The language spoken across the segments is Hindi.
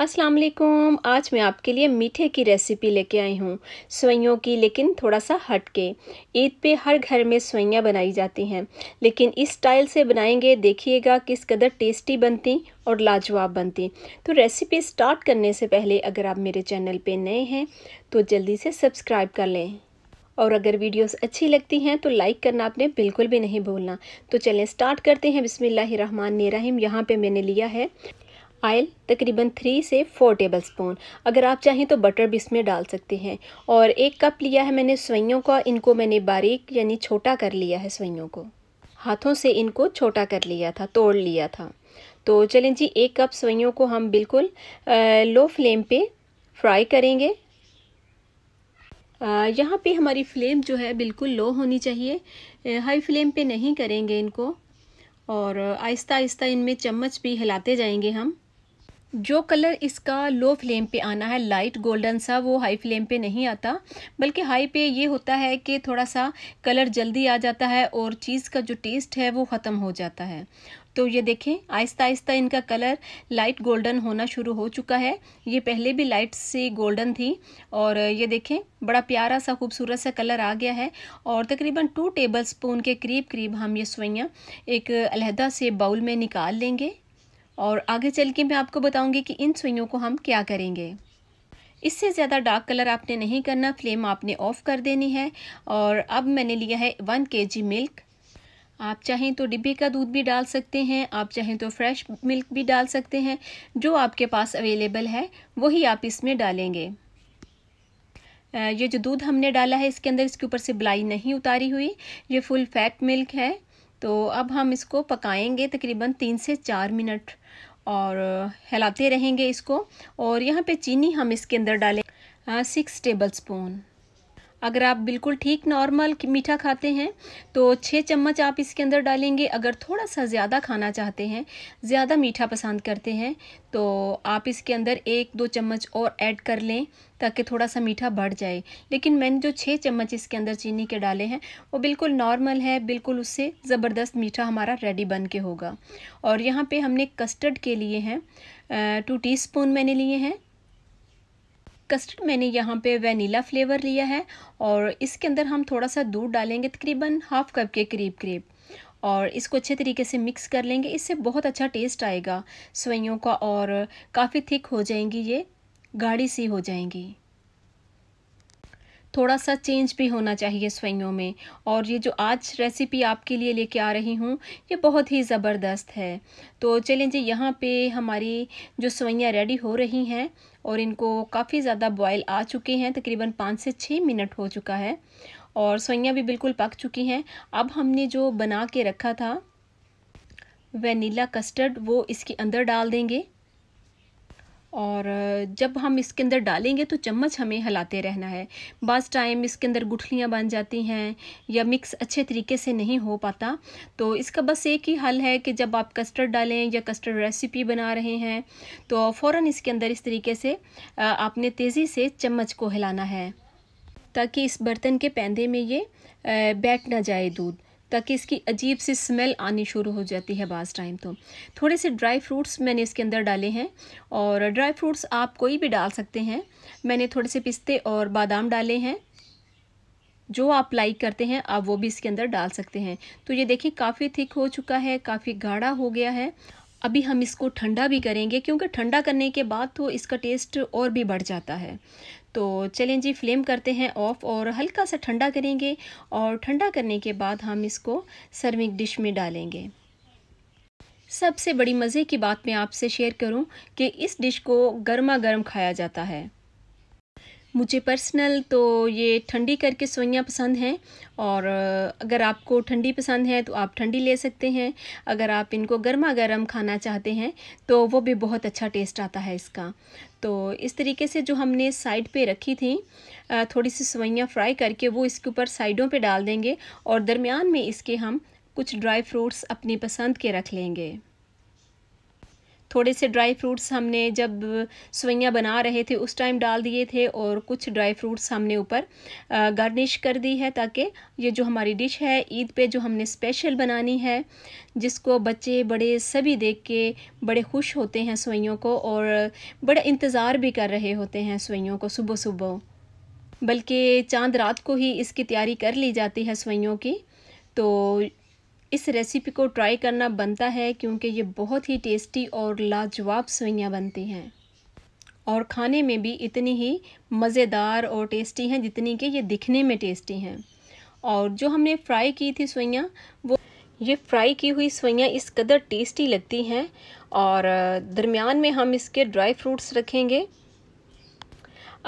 अस्सलाम वालेकुम आज मैं आपके लिए मीठे की रेसिपी लेके आई हूँ सवैयों की लेकिन थोड़ा सा हट के ईद पे हर घर में सवैयाँ बनाई जाती हैं लेकिन इस स्टाइल से बनाएंगे देखिएगा किस कदर टेस्टी बनती और लाजवाब बनती तो रेसिपी स्टार्ट करने से पहले अगर आप मेरे चैनल पे नए हैं तो जल्दी से सब्सक्राइब कर लें और अगर वीडियोस अच्छी लगती हैं तो लाइक करना आपने बिल्कुल भी नहीं भूलना तो चलें स्टार्ट करते हैं बिसमीम यहाँ पे मैंने लिया है आयल तकरीबन थ्री से फोर टेबल स्पून अगर आप चाहें तो बटर भी इसमें डाल सकते हैं और एक कप लिया है मैंने सवैयों का इनको मैंने बारीक यानी छोटा कर लिया है सवैयों को हाथों से इनको छोटा कर लिया था तोड़ लिया था तो चलें जी एक कप सवैयों को हम बिल्कुल लो फ्लेम पे फ्राई करेंगे यहाँ पे हमारी फ्लेम जो है बिल्कुल लो होनी चाहिए हाई फ्लेम पे नहीं करेंगे इनको और आहिस्ता आहिस्ता इनमें चम्मच भी हिलाते जाएंगे हम जो कलर इसका लो फ्लेम पे आना है लाइट गोल्डन सा वो हाई फ्लेम पे नहीं आता बल्कि हाई पे ये होता है कि थोड़ा सा कलर जल्दी आ जाता है और चीज़ का जो टेस्ट है वो ख़त्म हो जाता है तो ये देखें आहिस्ता आहिस्ता इनका कलर लाइट गोल्डन होना शुरू हो चुका है ये पहले भी लाइट से गोल्डन थी और ये देखें बड़ा प्यारा सा खूबसूरत सा कलर आ गया है और तकरीबन टू टेबल स्पून के करीब करीब हम ये सोइयाँ एक अलहदा से बाउल में निकाल लेंगे और आगे चल के मैं आपको बताऊँगी कि इन सुइयों को हम क्या करेंगे इससे ज़्यादा डार्क कलर आपने नहीं करना फ्लेम आपने ऑफ़ कर देनी है और अब मैंने लिया है वन के जी मिल्क आप चाहें तो डिब्बे का दूध भी डाल सकते हैं आप चाहें तो फ्रेश मिल्क भी डाल सकते हैं जो आपके पास अवेलेबल है वही आप इसमें डालेंगे ये जो दूध हमने डाला है इसके अंदर इसके ऊपर से ब्लाई नहीं उतारी हुई ये फुल फैट मिल्क है तो अब हम इसको पकाएंगे तकरीबन तीन से चार मिनट और हिलाते रहेंगे इसको और यहाँ पे चीनी हम इसके अंदर डालें सिक्स टेबल स्पून अगर आप बिल्कुल ठीक नॉर्मल मीठा खाते हैं तो छः चम्मच आप इसके अंदर डालेंगे अगर थोड़ा सा ज़्यादा खाना चाहते हैं ज़्यादा मीठा पसंद करते हैं तो आप इसके अंदर एक दो चम्मच और ऐड कर लें ताकि थोड़ा सा मीठा बढ़ जाए लेकिन मैंने जो छः चम्मच इसके अंदर चीनी के डाले हैं वो बिल्कुल नॉर्मल है बिल्कुल उससे ज़बरदस्त मीठा हमारा रेडी बन के होगा और यहाँ पर हमने कस्टर्ड के लिए हैं टू टी मैंने लिए हैं कस्टर्ड मैंने यहाँ पे वनीला फ्लेवर लिया है और इसके अंदर हम थोड़ा सा दूध डालेंगे तकरीबन हाफ़ कप के करीब करीब और इसको अच्छे तरीके से मिक्स कर लेंगे इससे बहुत अच्छा टेस्ट आएगा सवैयों का और काफ़ी थिक हो जाएंगी ये गाढ़ी सी हो जाएंगी थोड़ा सा चेंज भी होना चाहिए स्वैयों में और ये जो आज रेसिपी आपके लिए लेके आ रही हूँ ये बहुत ही ज़बरदस्त है तो चलें जी यहाँ पे हमारी जो स्वैयाँ रेडी हो रही हैं और इनको काफ़ी ज़्यादा बॉयल आ चुके हैं तकरीबन पाँच से छः मिनट हो चुका है और सोइयाँ भी बिल्कुल पक चुकी हैं अब हमने जो बना के रखा था वेनीला कस्टर्ड वो इसके अंदर डाल देंगे और जब हम इसके अंदर डालेंगे तो चम्मच हमें हिलाते रहना है बस टाइम इसके अंदर गुठलियाँ बन जाती हैं या मिक्स अच्छे तरीके से नहीं हो पाता तो इसका बस एक ही हल है कि जब आप कस्टर्ड डालें या कस्टर्ड रेसिपी बना रहे हैं तो फ़ौर इसके अंदर इस तरीके से आपने तेज़ी से चम्मच को हिलाना है ताकि इस बर्तन के पैंदे में ये बैठ ना जाए दूध ताकि इसकी अजीब सी स्मेल आनी शुरू हो जाती है बाज़ टाइम तो थोड़े से ड्राई फ्रूट्स मैंने इसके अंदर डाले हैं और ड्राई फ्रूट्स आप कोई भी डाल सकते हैं मैंने थोड़े से पिस्ते और बादाम डाले हैं जो आप लाइक करते हैं आप वो भी इसके अंदर डाल सकते हैं तो ये देखिए काफ़ी थिक हो चुका है काफ़ी गाढ़ा हो गया है अभी हम इसको ठंडा भी करेंगे क्योंकि ठंडा करने के बाद तो इसका टेस्ट और भी बढ़ जाता है तो चलें जी फ्लेम करते हैं ऑफ़ और हल्का सा ठंडा करेंगे और ठंडा करने के बाद हम इसको सर्विंग डिश में डालेंगे सबसे बड़ी मज़े की बात मैं आपसे शेयर करूं कि इस डिश को गर्मा गर्म खाया जाता है मुझे पर्सनल तो ये ठंडी करके सोइयाँ पसंद हैं और अगर आपको ठंडी पसंद है तो आप ठंडी ले सकते हैं अगर आप इनको गर्मा गर्म खाना चाहते हैं तो वो भी बहुत अच्छा टेस्ट आता है इसका तो इस तरीके से जो हमने साइड पे रखी थी थोड़ी सी सवैयाँ फ्राई करके वो इसके ऊपर साइडों पे डाल देंगे और दरमियान में इसके हम कुछ ड्राई फ्रूट्स अपनी पसंद के रख लेंगे थोड़े से ड्राई फ्रूट्स हमने जब सवैयाँ बना रहे थे उस टाइम डाल दिए थे और कुछ ड्राई फ्रूट्स हमने ऊपर गार्निश कर दी है ताकि ये जो हमारी डिश है ईद पे जो हमने स्पेशल बनानी है जिसको बच्चे बड़े सभी देख के बड़े खुश होते हैं सवैयों को और बड़ा इंतज़ार भी कर रहे होते हैं सवैयों को सुबह सुबह बल्कि चांद रात को ही इसकी तैयारी कर ली जाती है सवैयों की तो इस रेसिपी को ट्राई करना बनता है क्योंकि ये बहुत ही टेस्टी और लाजवाब सोइयाँ बनती हैं और खाने में भी इतनी ही मज़ेदार और टेस्टी हैं जितनी कि ये दिखने में टेस्टी हैं और जो हमने फ्राई की थी सोइयाँ वो ये फ्राई की हुई सोइयाँ इस कदर टेस्टी लगती हैं और दरमियान में हम इसके ड्राई फ्रूट्स रखेंगे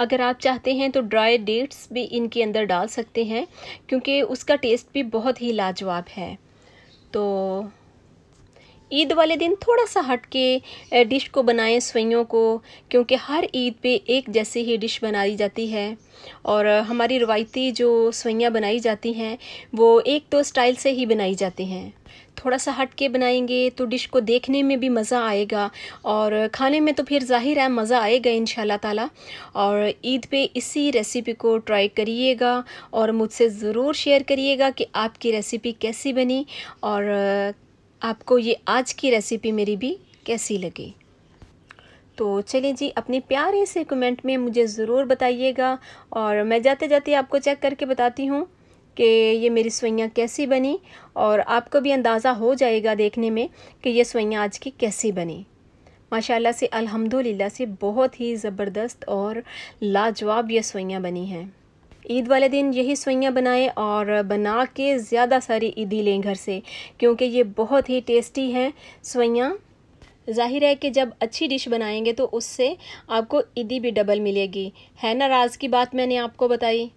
अगर आप चाहते हैं तो ड्राई डेट्स भी इनके अंदर डाल सकते हैं क्योंकि उसका टेस्ट भी बहुत ही लाजवाब है तो ईद वाले दिन थोड़ा सा हट के डिश को बनाएं सवैयों को क्योंकि हर ईद पे एक जैसे ही डिश बनाई जाती है और हमारी रवायती जो सवैयाँ बनाई जाती हैं वो एक दो तो स्टाइल से ही बनाई जाती हैं थोड़ा सा हट के बनाएंगे तो डिश को देखने में भी मज़ा आएगा और खाने में तो फिर ज़ाहिर है मज़ा आएगा इन ताला और ईद पे इसी रेसिपी को ट्राई करिएगा और मुझसे ज़रूर शेयर करिएगा कि आपकी रेसिपी कैसी बनी और आपको ये आज की रेसिपी मेरी भी कैसी लगी तो चलिए जी अपने प्यारे से कमेंट में मुझे ज़रूर बताइएगा और मैं जाते जाते आपको चेक करके बताती हूँ कि ये मेरी सवैयाँ कैसी बनी और आपको भी अंदाज़ा हो जाएगा देखने में कि ये सवैयाँ आज की कैसी बनी माशाल्लाह से अल्हम्दुलिल्लाह से बहुत ही ज़बरदस्त और लाजवाब ये सवैयाँ बनी हैं ईद वाले दिन यही सवैयाँ बनाएं और बना के ज़्यादा सारी ईदी लें घर से क्योंकि ये बहुत ही टेस्टी हैं सवैयाँ ज़ाहिर है कि जब अच्छी डिश बनाएंगे तो उससे आपको ईदी भी डबल मिलेगी है ना राज की बात मैंने आपको बताई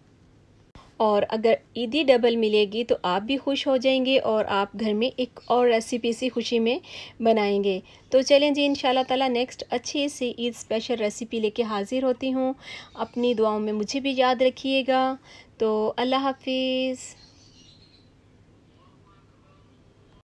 और अगर ईदी डबल मिलेगी तो आप भी खुश हो जाएंगे और आप घर में एक और रेसिपी सी खुशी में बनाएंगे तो चलें जी इन ताला नेक्स्ट अच्छे से ईद स्पेशल रेसिपी लेके हाज़िर होती हूँ अपनी दुआओं में मुझे भी याद रखिएगा तो अल्लाह हाफिज़